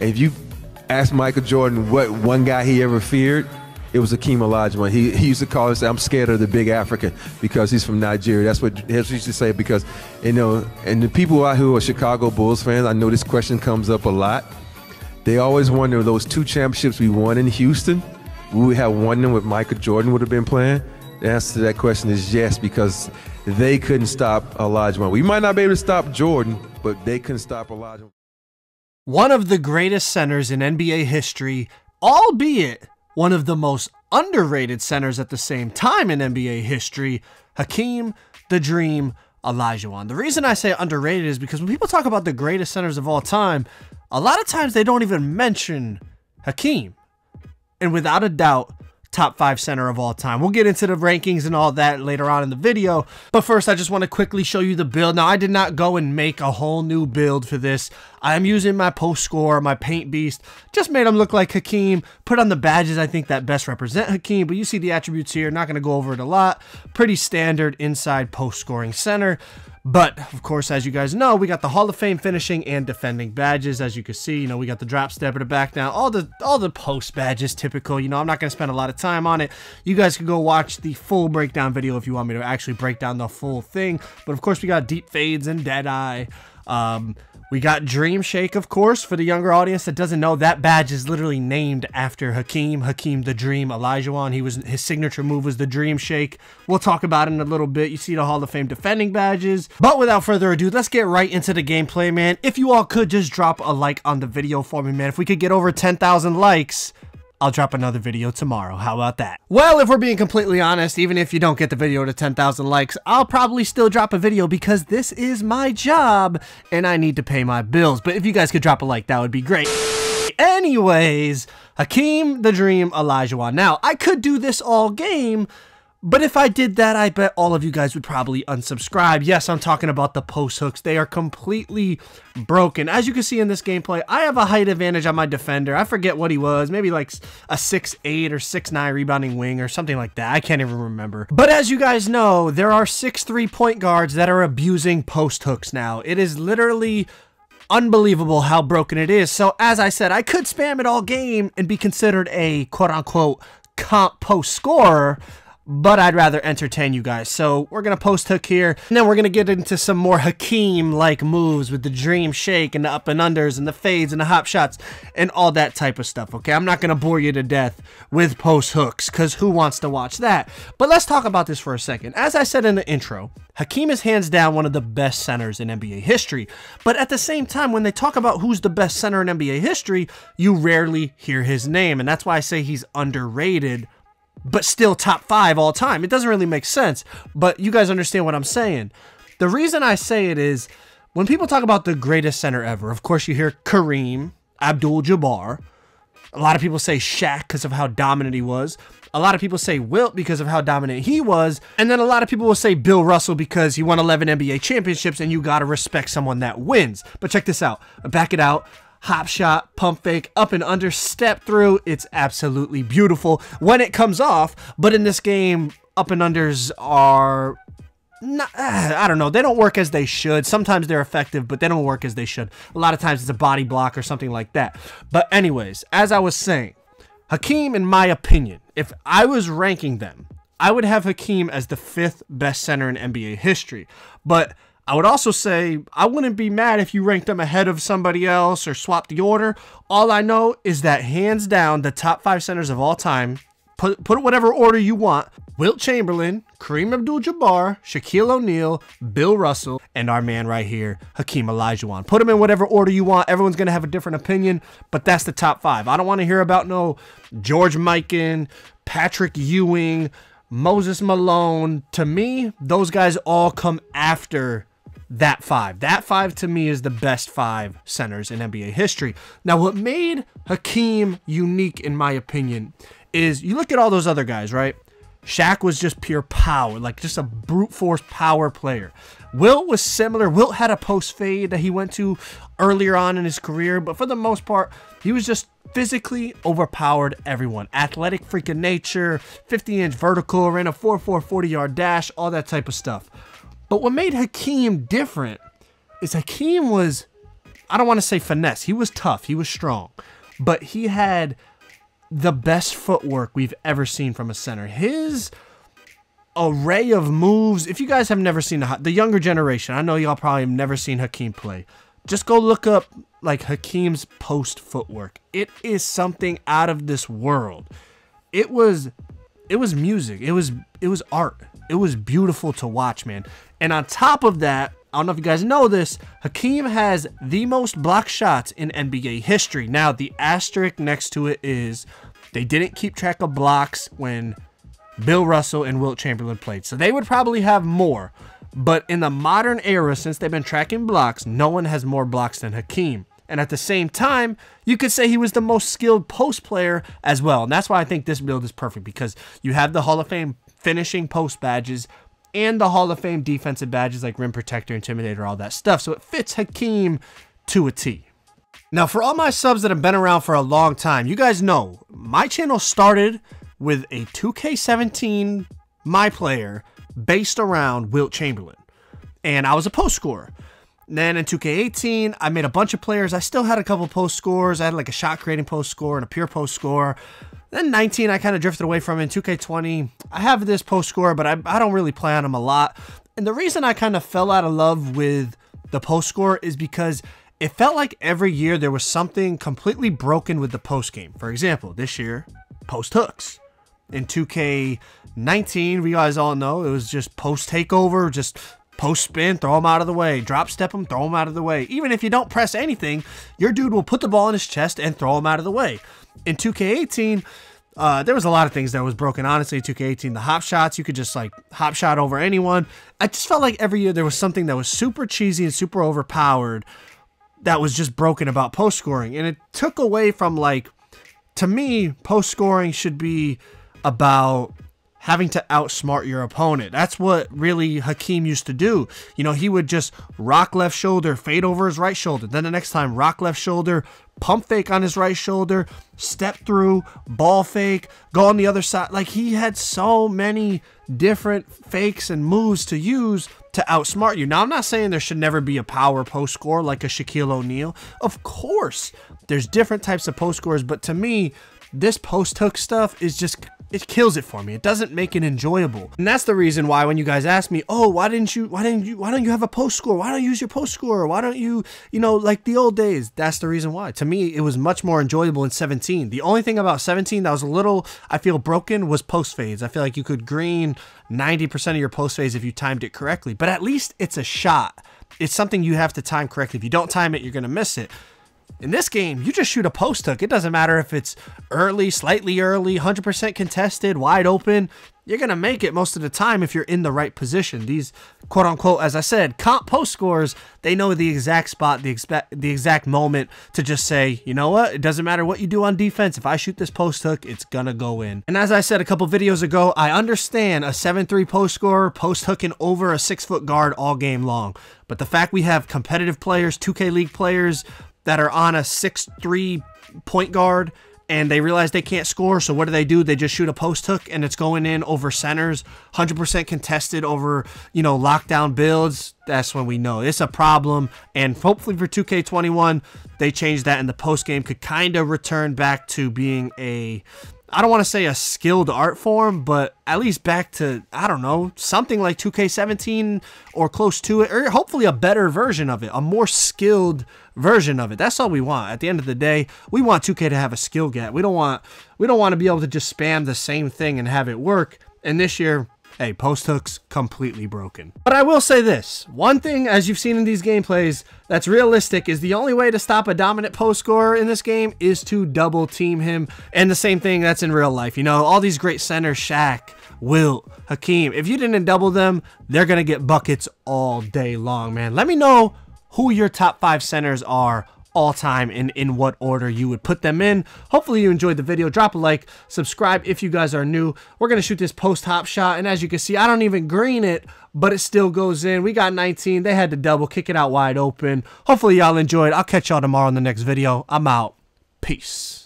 If you ask Michael Jordan what one guy he ever feared, it was Akeem Olajuwon. He, he used to call and say, "I'm scared of the big African because he's from Nigeria." That's what he used to say because you know. And the people out who are Chicago Bulls fans, I know this question comes up a lot. They always wonder those two championships we won in Houston. Would we have won them with Michael Jordan would have been playing? The answer to that question is yes because they couldn't stop Olajuwon. We might not be able to stop Jordan, but they couldn't stop Olajuwon. One of the greatest centers in NBA history, albeit one of the most underrated centers at the same time in NBA history, Hakeem the Dream Olajuwon. The reason I say underrated is because when people talk about the greatest centers of all time, a lot of times they don't even mention Hakeem. And without a doubt, top five center of all time. We'll get into the rankings and all that later on in the video. But first, I just want to quickly show you the build. Now, I did not go and make a whole new build for this. I'm using my post score, my paint beast. Just made him look like Hakeem. Put on the badges I think that best represent Hakeem. But you see the attributes here. Not going to go over it a lot. Pretty standard inside post scoring center. But of course, as you guys know, we got the Hall of Fame finishing and defending badges. As you can see, you know, we got the drop step at the back now. All the all the post badges, typical. You know, I'm not gonna spend a lot of time on it. You guys can go watch the full breakdown video if you want me to actually break down the full thing. But of course, we got deep fades and dead eye. Um, we got Dream Shake, of course, for the younger audience that doesn't know. That badge is literally named after Hakeem, Hakeem the Dream, Elijah. Olajuwon. He was his signature move was the Dream Shake. We'll talk about it in a little bit. You see the Hall of Fame defending badges. But without further ado, let's get right into the gameplay, man. If you all could just drop a like on the video for me, man. If we could get over 10,000 likes, I'll drop another video tomorrow. How about that? Well, if we're being completely honest, even if you don't get the video to 10,000 likes, I'll probably still drop a video because this is my job and I need to pay my bills. But if you guys could drop a like, that would be great. Anyways, Hakeem the Dream Elijah. Now, I could do this all game, but if I did that, I bet all of you guys would probably unsubscribe. Yes, I'm talking about the post hooks. They are completely broken. As you can see in this gameplay, I have a height advantage on my defender. I forget what he was. Maybe like a six eight or six nine rebounding wing or something like that. I can't even remember. But as you guys know, there are six three point guards that are abusing post hooks now. It is literally unbelievable how broken it is. So as I said, I could spam it all game and be considered a quote-unquote comp post scorer, but I'd rather entertain you guys. So we're going to post hook here, and then we're going to get into some more Hakeem-like moves with the dream shake and the up and unders and the fades and the hop shots and all that type of stuff, okay? I'm not going to bore you to death with post hooks because who wants to watch that? But let's talk about this for a second. As I said in the intro, Hakeem is hands down one of the best centers in NBA history. But at the same time, when they talk about who's the best center in NBA history, you rarely hear his name. And that's why I say he's underrated but still top five all time. It doesn't really make sense, but you guys understand what I'm saying. The reason I say it is when people talk about the greatest center ever, of course, you hear Kareem, Abdul Jabbar. A lot of people say Shaq because of how dominant he was. A lot of people say Wilt because of how dominant he was. And then a lot of people will say Bill Russell because he won 11 NBA championships and you got to respect someone that wins. But check this out. Back it out hop shot, pump fake, up and under, step through. It's absolutely beautiful when it comes off. But in this game, up and unders are not, I don't know. They don't work as they should. Sometimes they're effective, but they don't work as they should. A lot of times it's a body block or something like that. But anyways, as I was saying, Hakeem, in my opinion, if I was ranking them, I would have Hakeem as the fifth best center in NBA history. But I would also say I wouldn't be mad if you ranked them ahead of somebody else or swapped the order. All I know is that hands down, the top five centers of all time, put, put whatever order you want, Wilt Chamberlain, Kareem Abdul-Jabbar, Shaquille O'Neal, Bill Russell, and our man right here, Hakeem Olajuwon. Put them in whatever order you want. Everyone's going to have a different opinion, but that's the top five. I don't want to hear about no George Mikan, Patrick Ewing, Moses Malone. To me, those guys all come after that five. That five to me is the best five centers in NBA history. Now, what made Hakeem unique, in my opinion, is you look at all those other guys, right? Shaq was just pure power, like just a brute force power player. Wilt was similar. Wilt had a post fade that he went to earlier on in his career, but for the most part, he was just physically overpowered everyone. Athletic freaking nature, 50 inch vertical, ran a 4 4 40 yard dash, all that type of stuff. But what made Hakeem different is Hakeem was, I don't want to say finesse, he was tough, he was strong, but he had the best footwork we've ever seen from a center. His array of moves, if you guys have never seen the, the younger generation, I know y'all probably have never seen Hakeem play. Just go look up like Hakeem's post footwork. It is something out of this world. It was it was music. It was it was art. It was beautiful to watch, man. And on top of that, I don't know if you guys know this, Hakeem has the most block shots in NBA history. Now, the asterisk next to it is they didn't keep track of blocks when Bill Russell and Wilt Chamberlain played. So they would probably have more. But in the modern era, since they've been tracking blocks, no one has more blocks than Hakeem. And at the same time, you could say he was the most skilled post player as well. And that's why I think this build is perfect because you have the Hall of Fame finishing post badges and the Hall of Fame defensive badges like Rim Protector, Intimidator, all that stuff. So it fits Hakeem to a T. Now, for all my subs that have been around for a long time, you guys know my channel started with a 2K17 My Player based around Wilt Chamberlain. And I was a post scorer. Then in 2K18, I made a bunch of players. I still had a couple post scores. I had like a shot creating post score and a pure post score. Then 19, I kind of drifted away from. In 2K20, I have this post score, but I, I don't really play on him a lot. And the reason I kind of fell out of love with the post score is because it felt like every year there was something completely broken with the post game. For example, this year, post hooks. In 2K19, we guys all know it was just post takeover, just Post spin, throw him out of the way. Drop step him, throw him out of the way. Even if you don't press anything, your dude will put the ball in his chest and throw him out of the way. In 2K18, uh, there was a lot of things that was broken, honestly, 2K18. The hop shots, you could just like hop shot over anyone. I just felt like every year there was something that was super cheesy and super overpowered that was just broken about post scoring. And it took away from like, to me, post scoring should be about having to outsmart your opponent. That's what really Hakeem used to do. You know, he would just rock left shoulder, fade over his right shoulder. Then the next time, rock left shoulder, pump fake on his right shoulder, step through, ball fake, go on the other side. Like he had so many different fakes and moves to use to outsmart you. Now, I'm not saying there should never be a power post score like a Shaquille O'Neal. Of course, there's different types of post scores, but to me, this post hook stuff is just it kills it for me. It doesn't make it enjoyable. And that's the reason why when you guys ask me, oh, why didn't you, why didn't you, why don't you have a post score? Why don't you use your post score? Why don't you, you know, like the old days? That's the reason why. To me, it was much more enjoyable in 17. The only thing about 17 that was a little, I feel, broken was post fades. I feel like you could green 90% of your post fades if you timed it correctly, but at least it's a shot. It's something you have to time correctly. If you don't time it, you're going to miss it. In this game, you just shoot a post hook. It doesn't matter if it's early, slightly early, 100% contested, wide open. You're going to make it most of the time if you're in the right position. These quote unquote, as I said, comp post scores, they know the exact spot, the, exact the exact moment to just say, you know what? It doesn't matter what you do on defense. If I shoot this post hook, it's going to go in. And as I said a couple videos ago, I understand a 7-3 post scorer post hooking over a six foot guard all game long. But the fact we have competitive players, 2K League players, that are on a six-three point guard and they realize they can't score. So what do they do? They just shoot a post hook and it's going in over centers, 100% contested over, you know, lockdown builds. That's when we know it's a problem. And hopefully for 2K21, they change that and the post game could kind of return back to being a I don't want to say a skilled art form, but at least back to, I don't know, something like 2K17 or close to it, or hopefully a better version of it, a more skilled version of it. That's all we want. At the end of the day, we want 2K to have a skill gap. We don't want we don't want to be able to just spam the same thing and have it work. And this year, hey, post hook's completely broken. But I will say this, one thing as you've seen in these gameplays that's realistic is the only way to stop a dominant post scorer in this game is to double team him. And the same thing that's in real life. You know, all these great centers, Shaq, Wilt, Hakeem, if you didn't double them, they're going to get buckets all day long, man. Let me know who your top five centers are all time and in what order you would put them in. Hopefully you enjoyed the video. Drop a like, subscribe if you guys are new. We're going to shoot this post hop shot. And as you can see, I don't even green it, but it still goes in. We got 19. They had to double kick it out wide open. Hopefully y'all enjoyed. I'll catch y'all tomorrow in the next video. I'm out. Peace.